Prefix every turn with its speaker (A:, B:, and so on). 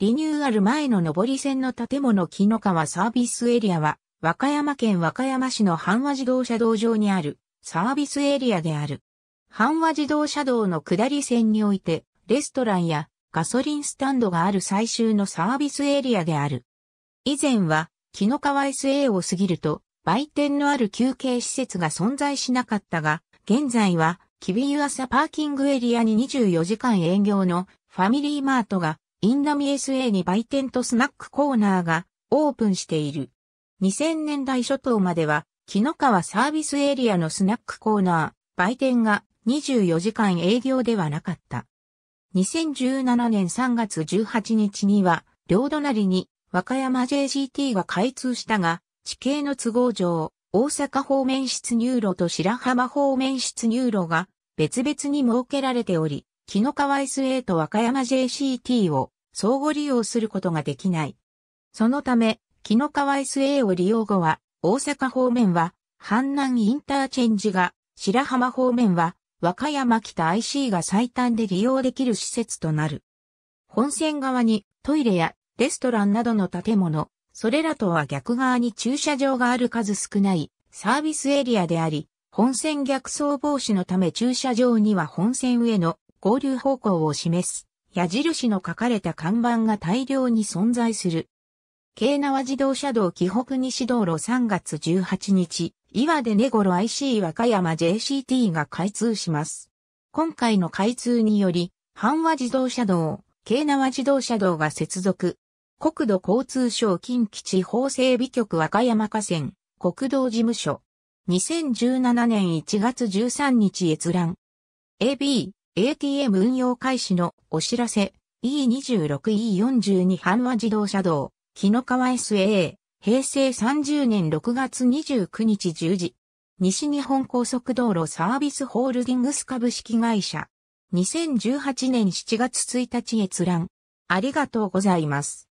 A: リニューアル前の上り線の建物木の川サービスエリアは、和歌山県和歌山市の阪和自動車道上にあるサービスエリアである。阪和自動車道の下り線において、レストランやガソリンスタンドがある最終のサービスエリアである。以前は、木の川 SA を過ぎると、売店のある休憩施設が存在しなかったが、現在は、キビユアサパーキングエリアに24時間営業のファミリーマートがインナミ SA に売店とスナックコーナーがオープンしている。2000年代初頭までは、木の川サービスエリアのスナックコーナー、売店が24時間営業ではなかった。2017年3月18日には、両隣に和歌山 JGT が開通したが、地形の都合上、大阪方面出入路と白浜方面出入路が別々に設けられており、木の川 SA と和歌山 JCT を相互利用することができない。そのため、木の川 SA を利用後は、大阪方面は、阪南インターチェンジが、白浜方面は、和歌山北 IC が最短で利用できる施設となる。本線側にトイレやレストランなどの建物、それらとは逆側に駐車場がある数少ないサービスエリアであり、本線逆走防止のため駐車場には本線上の合流方向を示す矢印の書かれた看板が大量に存在する。京奈和自動車道紀北西道路3月18日、岩出根頃 IC 和歌山 JCT が開通します。今回の開通により、阪和自動車道、京奈和自動車道が接続。国土交通省近畿地方整備局和歌山河川、国道事務所。2017年1月13日閲覧。AB、ATM 運用開始のお知らせ E26E42 阪和自動車道、日野川 SAA、平成30年6月29日10時。西日本高速道路サービスホールディングス株式会社。2018年7月1日閲覧。ありがとうございます。